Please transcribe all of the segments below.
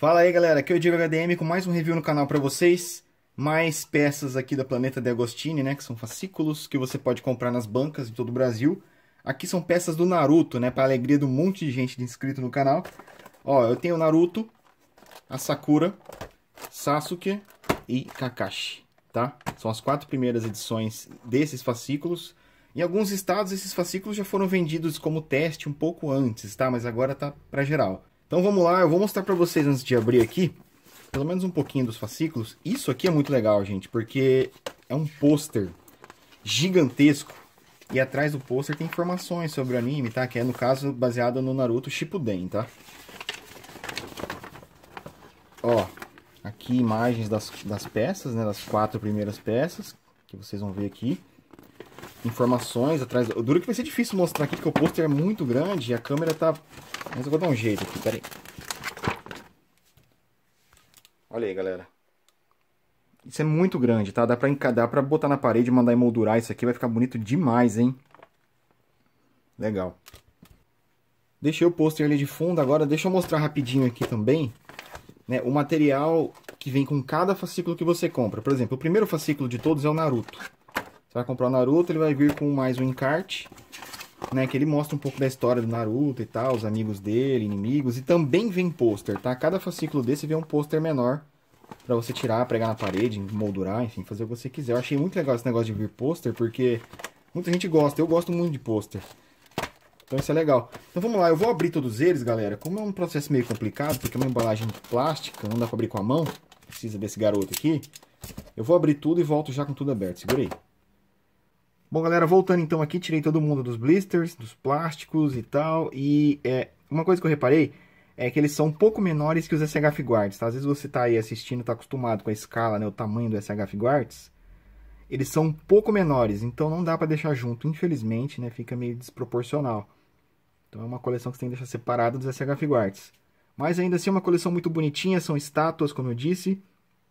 Fala aí galera, aqui é o Diego HDM com mais um review no canal para vocês. Mais peças aqui da Planeta de Agostini, né, que são fascículos que você pode comprar nas bancas de todo o Brasil. Aqui são peças do Naruto, né, para alegria do monte de gente inscrito no canal. Ó, eu tenho o Naruto, a Sakura, Sasuke e Kakashi, tá? São as quatro primeiras edições desses fascículos. Em alguns estados esses fascículos já foram vendidos como teste um pouco antes, tá? Mas agora tá para geral. Então vamos lá, eu vou mostrar para vocês antes de abrir aqui, pelo menos um pouquinho dos fascículos. Isso aqui é muito legal, gente, porque é um pôster gigantesco e atrás do pôster tem informações sobre o anime, tá? Que é, no caso, baseado no Naruto Shippuden, tá? Ó, aqui imagens das, das peças, né? Das quatro primeiras peças, que vocês vão ver aqui informações atrás. Eu duro que vai ser difícil mostrar aqui, porque o pôster é muito grande e a câmera tá... Mas eu vou dar um jeito aqui, peraí. Olha aí, galera. Isso é muito grande, tá? Dá pra, dá pra botar na parede e mandar emoldurar isso aqui. Vai ficar bonito demais, hein? Legal. Deixei o pôster ali de fundo. Agora deixa eu mostrar rapidinho aqui também né, o material que vem com cada fascículo que você compra. Por exemplo, o primeiro fascículo de todos é o Naruto. Você vai comprar o Naruto, ele vai vir com mais um encarte, né? Que ele mostra um pouco da história do Naruto e tal, os amigos dele, inimigos. E também vem pôster, tá? Cada fascículo desse vem um pôster menor para você tirar, pregar na parede, moldurar, enfim, fazer o que você quiser. Eu achei muito legal esse negócio de vir pôster, porque muita gente gosta. Eu gosto muito de pôster. Então isso é legal. Então vamos lá, eu vou abrir todos eles, galera. Como é um processo meio complicado, porque é uma embalagem plástica, não dá pra abrir com a mão. Precisa desse garoto aqui. Eu vou abrir tudo e volto já com tudo aberto. Segura aí. Bom, galera, voltando então aqui, tirei todo mundo dos blisters, dos plásticos e tal. E é, uma coisa que eu reparei é que eles são um pouco menores que os SHF Guards, tá? Às vezes você tá aí assistindo, tá acostumado com a escala, né, o tamanho do SHF Guards. Eles são um pouco menores, então não dá para deixar junto, infelizmente, né? Fica meio desproporcional. Então é uma coleção que você tem que deixar separada dos SHF Guards. Mas ainda assim é uma coleção muito bonitinha, são estátuas, como eu disse.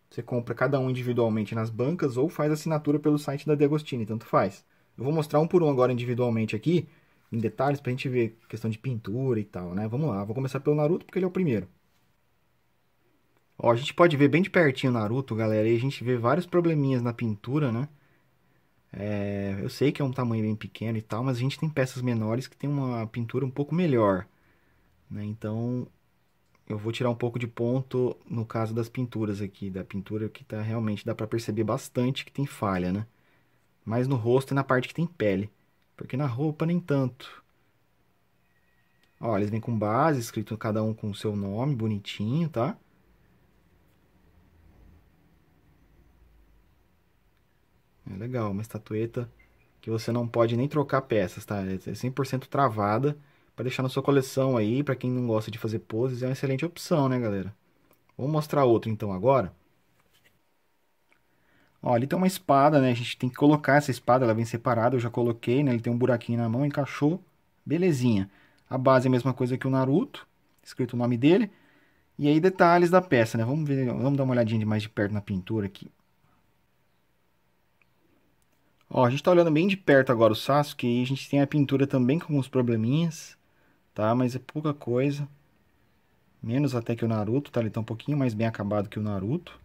Você compra cada um individualmente nas bancas ou faz assinatura pelo site da D'Agostini, tanto faz. Eu vou mostrar um por um agora individualmente aqui, em detalhes, pra gente ver questão de pintura e tal, né? Vamos lá, vou começar pelo Naruto porque ele é o primeiro. Ó, a gente pode ver bem de pertinho o Naruto, galera, e a gente vê vários probleminhas na pintura, né? É, eu sei que é um tamanho bem pequeno e tal, mas a gente tem peças menores que tem uma pintura um pouco melhor. Né? Então, eu vou tirar um pouco de ponto no caso das pinturas aqui, da pintura que tá realmente, dá para perceber bastante que tem falha, né? Mas no rosto e na parte que tem pele, porque na roupa nem tanto. Ó, eles vêm com base, escrito cada um com o seu nome, bonitinho, tá? É legal, uma estatueta que você não pode nem trocar peças, tá? É 100% travada para deixar na sua coleção aí, para quem não gosta de fazer poses, é uma excelente opção, né, galera? Vou mostrar outro então agora. Ó, ali tem uma espada, né? A gente tem que colocar essa espada, ela vem separada, eu já coloquei, né? Ele tem um buraquinho na mão, encaixou, belezinha. A base é a mesma coisa que o Naruto, escrito o nome dele. E aí detalhes da peça, né? Vamos ver, vamos dar uma olhadinha de mais de perto na pintura aqui. Ó, a gente tá olhando bem de perto agora o Sasuke e a gente tem a pintura também com alguns probleminhas tá? Mas é pouca coisa. Menos até que o Naruto, tá? Ele tá um pouquinho mais bem acabado que o Naruto.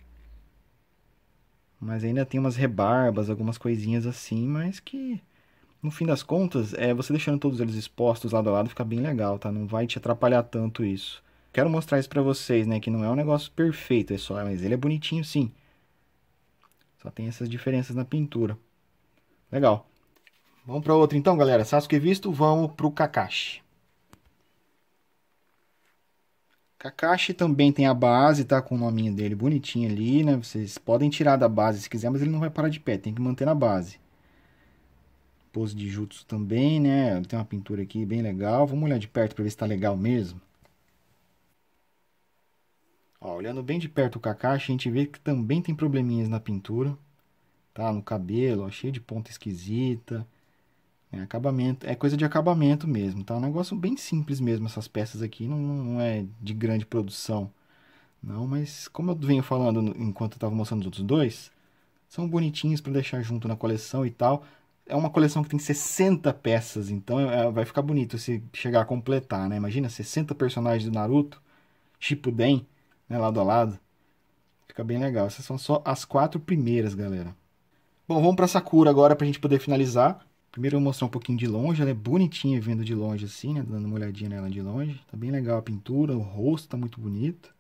Mas ainda tem umas rebarbas, algumas coisinhas assim, mas que... No fim das contas, é você deixando todos eles expostos lado a lado fica bem legal, tá? Não vai te atrapalhar tanto isso. Quero mostrar isso pra vocês, né? Que não é um negócio perfeito, é só, mas ele é bonitinho sim. Só tem essas diferenças na pintura. Legal. Vamos pra outra então, galera. Sasuke visto, vamos pro Kakashi. Kakashi também tem a base, tá? Com o nominho dele bonitinho ali, né? Vocês podem tirar da base se quiser, mas ele não vai parar de pé, tem que manter na base. Pose de Jutsu também, né? Tem uma pintura aqui bem legal. Vamos olhar de perto para ver se tá legal mesmo. Ó, olhando bem de perto o Kakashi, a gente vê que também tem probleminhas na pintura. Tá? No cabelo, ó, cheio de ponta esquisita. É acabamento, é coisa de acabamento mesmo, tá? É um negócio bem simples mesmo essas peças aqui, não, não é de grande produção. Não, mas como eu venho falando enquanto eu tava mostrando os outros dois, são bonitinhos para deixar junto na coleção e tal. É uma coleção que tem 60 peças, então é, é, vai ficar bonito se chegar a completar, né? Imagina 60 personagens do Naruto, Shippuden, né, lado a lado. Fica bem legal. Essas são só as quatro primeiras, galera. Bom, vamos para Sakura agora pra gente poder finalizar. Primeiro eu vou mostrar um pouquinho de longe, ela é bonitinha vendo de longe assim, né? Dando uma olhadinha nela de longe. Tá bem legal a pintura, o rosto tá muito bonito.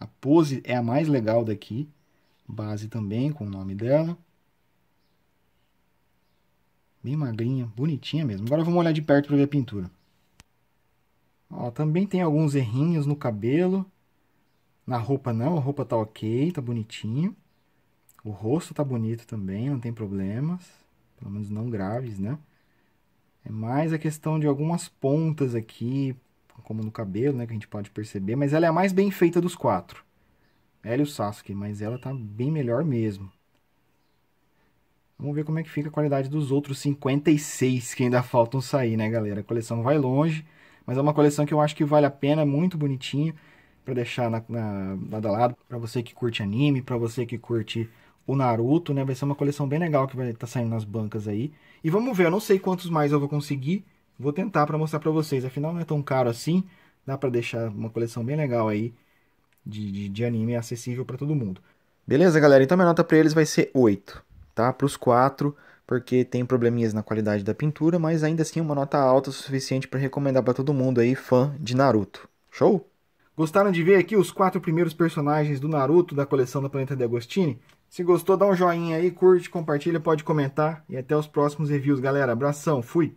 A pose é a mais legal daqui. Base também, com o nome dela. Bem magrinha, bonitinha mesmo. Agora vamos olhar de perto para ver a pintura. Ó, também tem alguns errinhos no cabelo. Na roupa não, a roupa tá ok, tá bonitinho. O rosto tá bonito também, não tem problemas pelo menos não graves, né? É mais a questão de algumas pontas aqui, como no cabelo, né, que a gente pode perceber, mas ela é a mais bem feita dos quatro. Ela e o Sasuke, mas ela tá bem melhor mesmo. Vamos ver como é que fica a qualidade dos outros 56 que ainda faltam sair, né, galera? A coleção vai longe, mas é uma coleção que eu acho que vale a pena, é muito bonitinho para deixar na, na, lado a lado, para você que curte anime, para você que curte o Naruto, né? Vai ser uma coleção bem legal que vai estar tá saindo nas bancas aí. E vamos ver, eu não sei quantos mais eu vou conseguir. Vou tentar para mostrar para vocês. Afinal, não é tão caro assim. Dá para deixar uma coleção bem legal aí de, de, de anime acessível para todo mundo. Beleza, galera? Então minha nota para eles vai ser 8, tá? Para os 4, porque tem probleminhas na qualidade da pintura, mas ainda assim uma nota alta o suficiente para recomendar para todo mundo aí fã de Naruto. Show? Gostaram de ver aqui os quatro primeiros personagens do Naruto da coleção da Planeta de Agostini? Se gostou, dá um joinha aí, curte, compartilha, pode comentar. E até os próximos reviews, galera. Abração, fui!